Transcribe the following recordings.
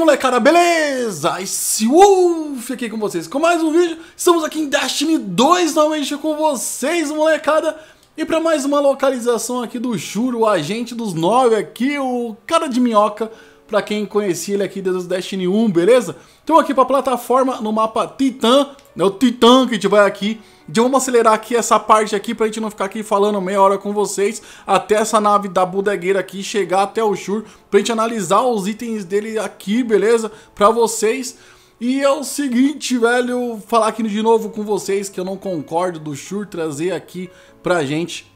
molecada, beleza? Esse Wolf aqui com vocês com mais um vídeo. Estamos aqui em Destiny 2 novamente com vocês, molecada. E para mais uma localização aqui do Juro, o agente dos nove aqui, o cara de minhoca para quem conhecia ele aqui desde o Destiny 1, beleza? Então aqui para a plataforma no mapa Titã, é o Titã que a gente vai aqui. Então vamos acelerar aqui essa parte aqui para a gente não ficar aqui falando meia hora com vocês até essa nave da bodegueira aqui chegar até o Shur para a gente analisar os itens dele aqui, beleza? Para vocês. E é o seguinte, velho, falar aqui de novo com vocês que eu não concordo do Shur trazer aqui pra gente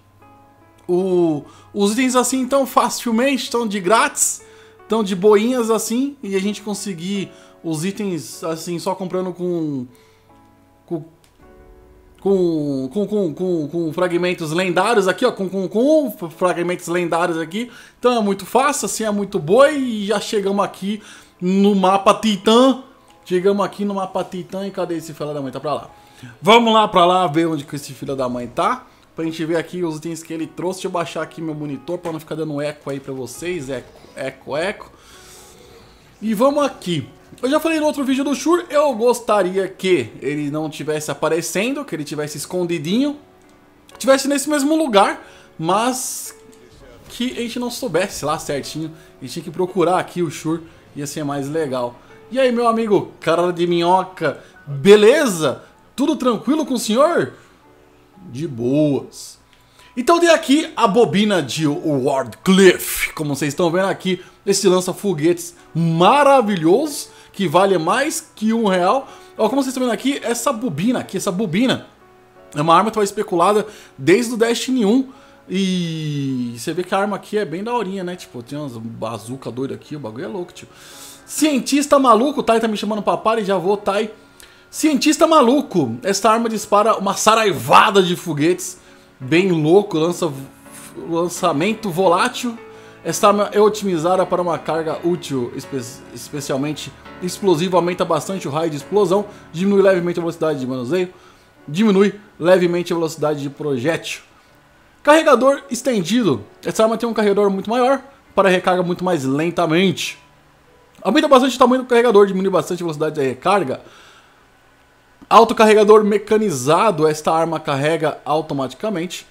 o, os itens assim tão facilmente, tão de grátis. Tão de boinhas assim, e a gente conseguir os itens assim, só comprando com. com. com, com, com, com fragmentos lendários aqui, ó. Com, com, com fragmentos lendários aqui. Então é muito fácil, assim, é muito boi. E já chegamos aqui no mapa Titã. Chegamos aqui no mapa Titã. E cadê esse filho da mãe? Tá pra lá. Vamos lá pra lá ver onde que esse filho da mãe tá pra gente ver aqui os itens que ele trouxe. Deixa eu baixar aqui meu monitor pra não ficar dando eco aí pra vocês. Eco, eco, eco. E vamos aqui. Eu já falei no outro vídeo do Shur, eu gostaria que ele não tivesse aparecendo, que ele tivesse escondidinho, tivesse nesse mesmo lugar, mas que a gente não soubesse lá certinho. A gente tinha que procurar aqui o Shur, ia ser mais legal. E aí, meu amigo, cara de minhoca, beleza? Tudo tranquilo com o senhor? de boas. Então tem aqui a bobina de Wardcliffe, como vocês estão vendo aqui, esse lança-foguetes maravilhoso, que vale mais que um real. Ó, como vocês estão vendo aqui, essa bobina aqui, essa bobina, é uma arma que foi especulada desde o Destiny 1, e você vê que a arma aqui é bem daorinha, né? Tipo, tem umas bazuca doida aqui, o bagulho é louco, tio. Cientista maluco, o Thay tá me chamando pra par e já vou, Thay. Cientista maluco. Esta arma dispara uma saraivada de foguetes. Bem louco, lança lançamento volátil. Esta arma é otimizada para uma carga útil, espe especialmente explosiva, aumenta bastante o raio de explosão, diminui levemente a velocidade de manuseio, diminui levemente a velocidade de projétil. Carregador estendido. esta arma tem um carregador muito maior para recarga muito mais lentamente. Aumenta bastante o tamanho do carregador, diminui bastante a velocidade de recarga. Autocarregador mecanizado, esta arma carrega automaticamente.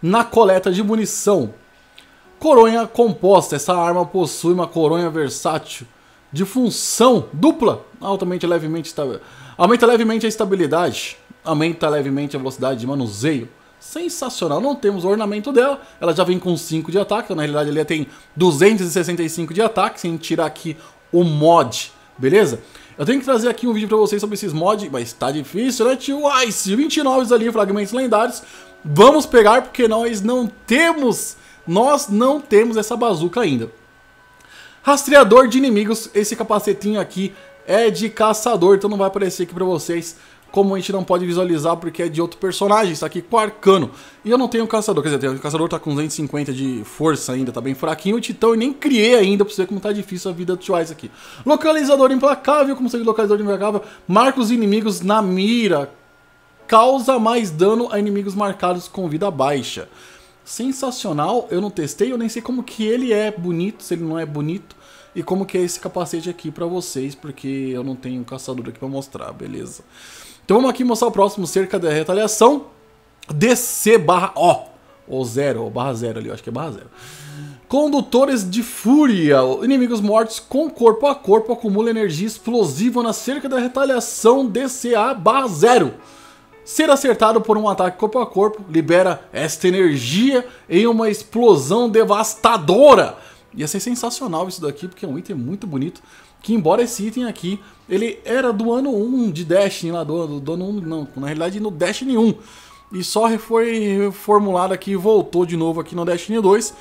Na coleta de munição. Coronha composta, essa arma possui uma coronha versátil de função dupla, altamente levemente Aumenta levemente a estabilidade, aumenta levemente a velocidade de manuseio. Sensacional, não temos o ornamento dela, ela já vem com 5 de ataque, então, na realidade ela tem 265 de ataque, sem tirar aqui o mod, beleza? Eu tenho que trazer aqui um vídeo pra vocês sobre esses mods, mas tá difícil, né, tio Ice? 29 ali, fragmentos lendários. Vamos pegar, porque nós não temos, nós não temos essa bazuca ainda. Rastreador de inimigos, esse capacetinho aqui é de caçador, então não vai aparecer aqui pra vocês como a gente não pode visualizar porque é de outro personagem, está aqui com arcano. E eu não tenho caçador, quer dizer, o caçador tá com 250 de força ainda, tá bem fraquinho. O titão eu nem criei ainda, pra você ver como tá difícil a vida do Twice aqui. Localizador implacável, como seria localizador implacável, marca os inimigos na mira, causa mais dano a inimigos marcados com vida baixa. Sensacional, eu não testei, eu nem sei como que ele é bonito, se ele não é bonito. E como que é esse capacete aqui pra vocês, porque eu não tenho caçador aqui pra mostrar, beleza. Então vamos aqui mostrar o próximo cerca da retaliação. DC barra O. Ou zero, ou barra zero ali, eu acho que é barra zero. Condutores de fúria. Inimigos mortos com corpo a corpo acumulam energia explosiva na cerca da retaliação DCA barra zero. Ser acertado por um ataque corpo a corpo libera esta energia em uma explosão devastadora. Ia ser sensacional isso daqui, porque é um item muito bonito que embora esse item aqui, ele era do ano 1 de Destiny, lá do, do ano 1, não, na realidade no Destiny 1. E só foi formulado aqui, voltou de novo aqui no Destiny 2.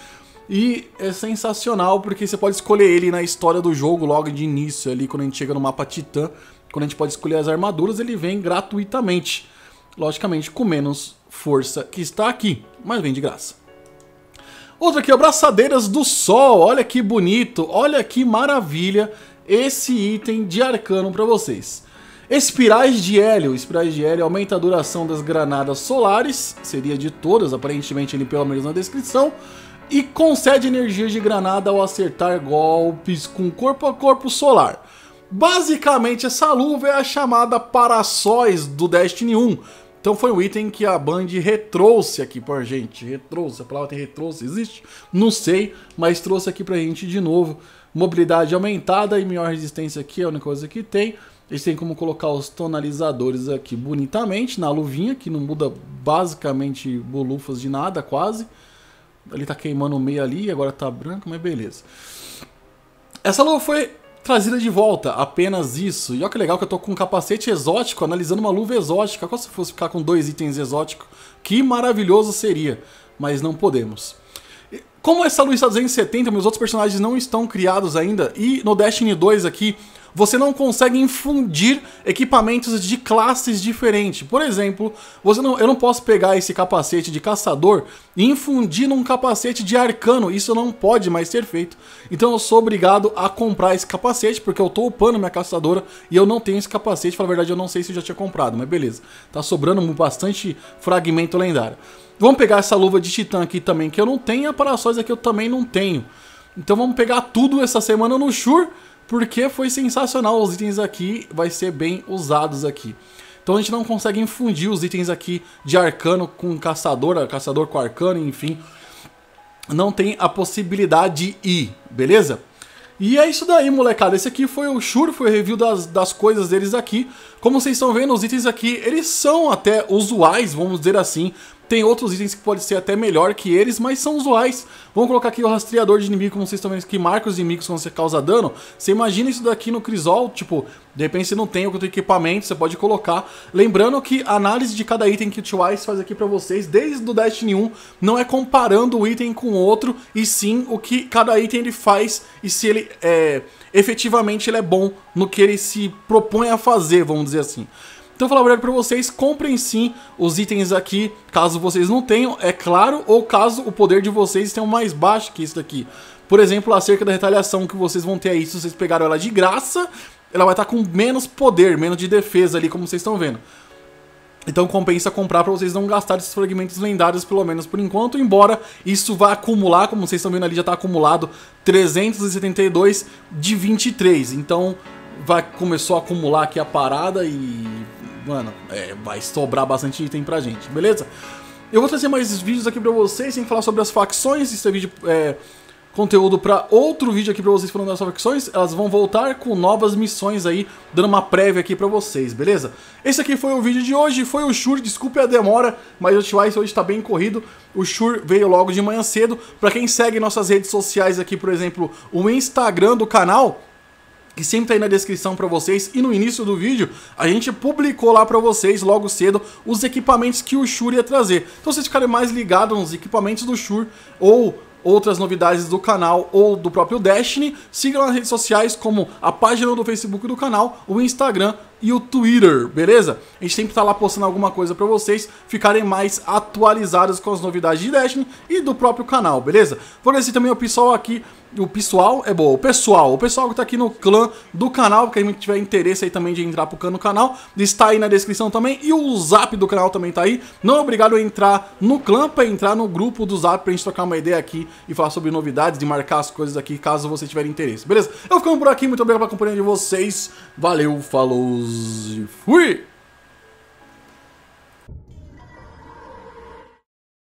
E é sensacional porque você pode escolher ele na história do jogo logo de início ali, quando a gente chega no mapa Titã, quando a gente pode escolher as armaduras, ele vem gratuitamente. Logicamente com menos força que está aqui, mas vem de graça. outro aqui, abraçadeiras do sol, olha que bonito, olha que maravilha esse item de arcano para vocês. Espirais de hélio. Espirais de hélio aumenta a duração das granadas solares, seria de todas, aparentemente ele pelo menos na descrição, e concede energia de granada ao acertar golpes com corpo a corpo solar. Basicamente, essa luva é a chamada Parasóis do Destiny 1. Então foi um item que a Band retrouxe aqui pra gente. Retrouxe, a palavra tem retrouxe, existe? Não sei, mas trouxe aqui pra gente de novo. Mobilidade aumentada e melhor resistência aqui, é a única coisa que tem. Eles têm como colocar os tonalizadores aqui bonitamente na luvinha, que não muda basicamente bolufas de nada, quase. Ele tá queimando o meio ali, agora tá branco, mas beleza. Essa luva foi trazida de volta, apenas isso. E olha que legal que eu tô com um capacete exótico, analisando uma luva exótica. Qual se fosse ficar com dois itens exóticos? Que maravilhoso seria, mas não podemos. Como essa Luiz está 270, meus outros personagens não estão criados ainda, e no Destiny 2 aqui você não consegue infundir equipamentos de classes diferentes. Por exemplo, você não, eu não posso pegar esse capacete de caçador e infundir num capacete de arcano. Isso não pode mais ser feito. Então eu sou obrigado a comprar esse capacete, porque eu tô upando minha caçadora e eu não tenho esse capacete. Pra verdade, eu não sei se eu já tinha comprado, mas beleza. Tá sobrando bastante fragmento lendário. Vamos pegar essa luva de titã aqui também, que eu não tenho. E a paraçóis aqui é eu também não tenho. Então vamos pegar tudo essa semana no Shure porque foi sensacional os itens aqui, vai ser bem usados aqui. Então a gente não consegue infundir os itens aqui de arcano com caçador, caçador com arcano, enfim. Não tem a possibilidade de ir, beleza? E é isso daí, molecada. Esse aqui foi o Shure, foi o review das, das coisas deles aqui. Como vocês estão vendo, os itens aqui, eles são até usuais, vamos dizer assim, tem outros itens que podem ser até melhor que eles, mas são usuais. Vamos colocar aqui o rastreador de inimigo, como vocês estão vendo, que marca os inimigos quando você causa dano. Você imagina isso daqui no Crisol, tipo, de repente você não tem outro equipamento, você pode colocar. Lembrando que a análise de cada item que o Twice faz aqui pra vocês, desde o Destiny 1, não é comparando o item com o outro, e sim o que cada item ele faz e se ele é, efetivamente ele é bom no que ele se propõe a fazer, vamos dizer assim. Então falar a verdade para vocês, comprem sim os itens aqui, caso vocês não tenham, é claro, ou caso o poder de vocês tenha um mais baixo que isso daqui. Por exemplo, a cerca da retaliação que vocês vão ter aí, se vocês pegaram ela de graça, ela vai estar tá com menos poder, menos de defesa ali, como vocês estão vendo. Então compensa comprar para vocês não gastarem esses fragmentos lendários, pelo menos por enquanto, embora isso vá acumular, como vocês estão vendo ali, já está acumulado 372 de 23. Então vai, começou a acumular aqui a parada e mano, é, vai sobrar bastante item pra gente, beleza? Eu vou trazer mais vídeos aqui pra vocês, sem falar sobre as facções, isso é vídeo... É, conteúdo para outro vídeo aqui para vocês falando das facções, elas vão voltar com novas missões aí, dando uma prévia aqui para vocês, beleza? Esse aqui foi o vídeo de hoje, foi o Shur, desculpe a demora, mas o Twice hoje está bem corrido, o Shur veio logo de manhã cedo, para quem segue nossas redes sociais aqui, por exemplo, o Instagram do canal, que sempre tá aí na descrição para vocês e no início do vídeo, a gente publicou lá para vocês logo cedo os equipamentos que o Shure ia trazer. Então vocês ficarem mais ligados nos equipamentos do Shure ou outras novidades do canal ou do próprio Destiny, sigam nas redes sociais como a página do Facebook do canal, o Instagram e o Twitter, beleza? A gente sempre tá lá postando alguma coisa para vocês ficarem mais atualizados com as novidades de Destiny e do próprio canal, beleza? Vou agradecer também o pessoal aqui, o pessoal, é bom, o pessoal, o pessoal que tá aqui no clã do canal, quem tiver interesse aí também de entrar pro clã do canal, está aí na descrição também e o zap do canal também tá aí. Não é obrigado a entrar no clã para entrar no grupo do zap pra gente trocar uma ideia aqui e falar sobre novidades, de marcar as coisas aqui caso você tiver interesse, beleza? Eu ficando por aqui, muito obrigado pela companhia de vocês, valeu, falou! e fui!